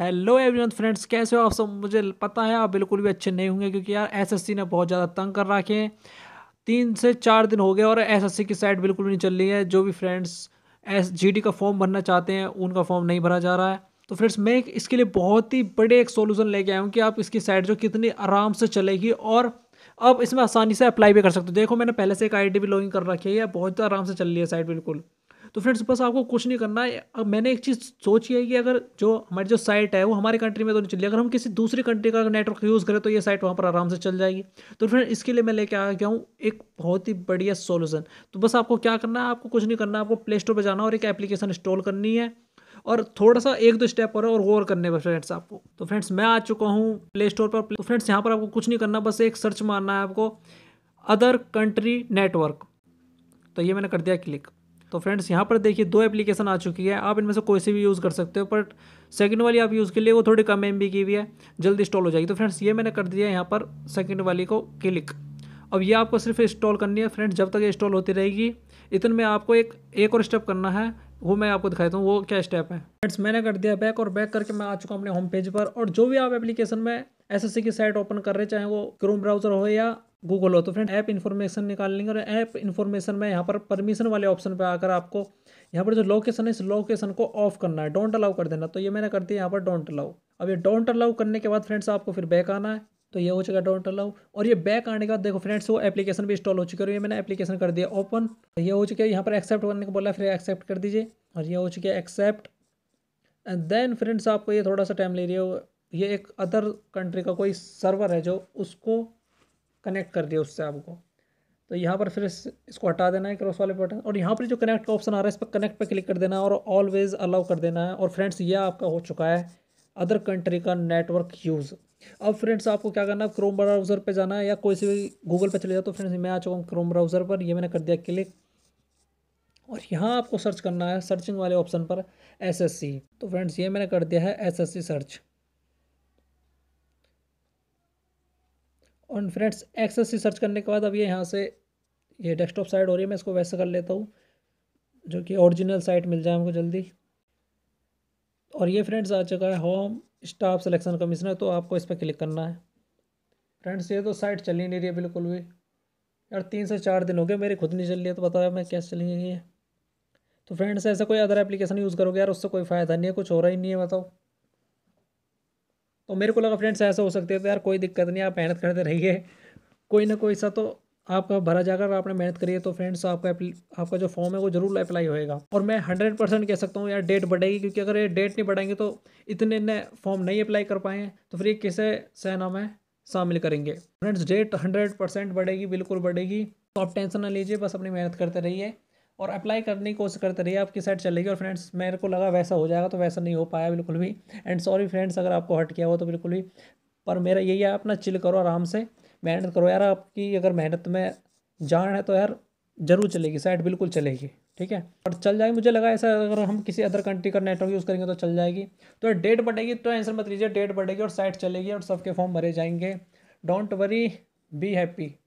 hello everyone friends कैसे हो आप सब मुझे पता है आप बिल्कुल भी अच्छे नहीं होंगे क्योंकि यार एसएससी ने बहुत ज़्यादा तंग कर रखे हैं तीन से चार दिन हो गए और एसएससी की साइट बिल्कुल भी नहीं चल रही है जो भी फ्रेंड्स एस जी का फॉर्म भरना चाहते हैं उनका फॉर्म नहीं भरा जा रहा है तो फ्रेंड्स मैं इसके लिए बहुत ही बड़े एक सोल्यूशन लेके आया हूँ कि आप इसकी साइट जो कितनी आराम से चलेगी और अब इसमें आसानी से अप्लाई भी कर सकते हो देखो मैंने पहले से एक आईडी भी लॉगिन कर रखी है बहुत आराम से चल रही है साइट बिल्कुल तो फ्रेंड्स बस आपको कुछ नहीं करना है अब मैंने एक चीज़ सोची है कि अगर जो हमारी जो साइट है वो हमारे कंट्री में तो नहीं चली अगर हम किसी दूसरी कंट्री का नेटवर्क यूज़ करें तो ये साइट वहाँ पर आराम से चल जाएगी तो फ्रेंड इसके लिए मैं लेके आ गया हूँ एक बहुत ही बढ़िया सोल्यूशन तो बस आपको क्या करना है आपको कुछ नहीं करना आपको प्ले स्टोर पर जाना और एक एप्लीकेशन इंस्टॉल करनी है और थोड़ा सा एक दो स्टेप और और गौर करने पर फ्रेंड्स आपको तो फ्रेंड्स मैं आ चुका हूँ प्ले स्टोर पर तो फ्रेंड्स यहाँ पर आपको कुछ नहीं करना बस एक सर्च मारना है आपको अदर कंट्री नेटवर्क तो ये मैंने कर दिया क्लिक तो फ्रेंड्स यहाँ पर देखिए दो एप्लीकेशन आ चुकी है आप इनमें से कोई से भी यूज़ कर सकते हो बट सेकंड वाली आप यूज़ के लिए वो थोड़ी कम एम की भी है जल्दी इंस्टॉल हो जाएगी तो फ्रेंड्स ये मैंने कर दिया यहाँ पर सेकंड वाली को क्लिक अब ये आपको सिर्फ इंस्टॉल करनी है फ्रेंड्स जब तक इंस्टॉल होती रहेगी इतने में आपको एक एक और स्टेप करना है वो मैं आपको दिखाता हूँ वो क्या स्टेप है फ्रेंड्स मैंने कर दिया बैक और बैक करके मैं आ चुका हूँ अपने होम पेज पर और जो भी आप एप्लीकेशन में एस की साइट ओपन कर रहे चाहे वो क्रोम ब्राउजर हो या गूगल हो तो फ्रेंड ऐप इन्फॉर्मेशन निकाल लेंगे और ऐप इन्फॉर्मेशन में यहाँ पर परमिशन वाले ऑप्शन पर आकर आपको यहाँ पर जो लोकेशन है इस लोकेशन को ऑफ करना है डोंट अलाउ कर देना तो ये मैंने कर दिया यहाँ पर डोंट अलाउ अब ये डोंट अलाउ करने के बाद फ्रेंड्स आपको फिर बैक आना है तो ये हो चुका डोंट अलाउ और ये बैक आने के बाद देखो फ्रेंड्स वो एप्लीकेशन भी इंस्टॉल हो चुकी है ये मैंने एप्लीकेशन कर दिया ओपन तो ये हो चुका है यहाँ पर एक्सेप्ट करने को बोला फिर एक्सेप्ट कर दीजिए और ये हो चुका है एक्सेप्ट एंड देन फ्रेंड्स आपको ये थोड़ा सा टाइम ले रही है ये एक अदर कंट्री का कोई सर्वर है जो उसको कनेक्ट कर दिया उससे आपको तो यहाँ पर फिर इसको हटा देना है क्रॉस वाले बटन और यहाँ पर जो कनेक्ट का ऑप्शन आ रहा है इस पर कनेक्ट पर क्लिक कर देना है और ऑलवेज़ अलाउ कर देना है और फ्रेंड्स ये आपका हो चुका है अदर कंट्री का नेटवर्क यूज़ अब फ्रेंड्स आपको क्या करना है क्रोम ब्राउज़र पे जाना है या कोई से भी गूगल पे चले जाओ तो फ्रेंड्स मैं आ चुका हूँ क्रोम ब्राउज़र पर ये मैंने कर दिया क्लिक और यहाँ आपको सर्च करना है सर्चिंग वाले ऑप्शन पर एस तो फ्रेंड्स ये मैंने कर दिया है एस सर्च और फ्रेंड्स एक्सेस सर्च करने के बाद अब ये यहाँ से ये डेस्कटॉप साइट हो रही है मैं इसको वैसे कर लेता हूँ जो कि ओरिजिनल साइट मिल जाए हमको जल्दी और ये फ्रेंड्स आ चुका है होम स्टाफ सिलेक्शन कमिश्नर तो आपको इस पर क्लिक करना है फ्रेंड्स ये तो साइट चल ही नहीं रही है बिल्कुल भी यार तीन से चार दिन हो गए मेरी खुद नहीं चल रही है तो बताया मैं कैसे गई ये तो फ्रेंड्स ऐसा कोई अदर एप्लीकेशन यूज़ करोगे यार उससे कोई फ़ायदा नहीं है कुछ हो रहा ही नहीं है बताओ तो मेरे को लगा फ्रेंड्स ऐसा हो सकता है तो यार कोई दिक्कत नहीं आप मेहनत करते रहिए कोई ना कोई सा तो आपका भरा जाकर आपने मेहनत करी है तो फ्रेंड्स आपका आपका जो फॉर्म है वो जरूर अप्लाई होएगा और मैं हंड्रेड परसेंट कह सकता हूँ यार डेट बढ़ेगी क्योंकि अगर ये डेट नहीं बढ़ाएंगे तो इतने इतने फॉर्म नहीं अप्लाई कर पाए तो फिर ये किसे सहना है शामिल करेंगे फ्रेंड्स डेट हंड्रेड परसेंट बढ़ेगी बिल्कुल बढ़ेगी तो आप टेंशन ना लीजिए बस अपनी मेहनत करते रहिए और अप्लाई करने की कोशिश करते रहिए आपकी साइड चलेगी और फ्रेंड्स मेरे को लगा वैसा हो जाएगा तो वैसा नहीं हो पाया बिल्कुल भी एंड सॉरी फ्रेंड्स अगर आपको हट किया हो तो बिल्कुल भी पर मेरा यही है अपना चिल करो आराम से मेहनत करो यार आपकी अगर मेहनत में जान है तो यार ज़रूर चलेगी साइट बिल्कुल चलेगी ठीक है और चल जाएगी मुझे लगा ऐसा अगर हम किसी अदर कंट्री का नेटवर्क यूज़ करेंगे तो चल जाएगी तो डेट बढ़ेगी तो आंसर मत लीजिए डेट बढ़ेगी और साइट चलेगी और सबके फॉर्म भरे जाएंगे डोंट वरी बी हैप्पी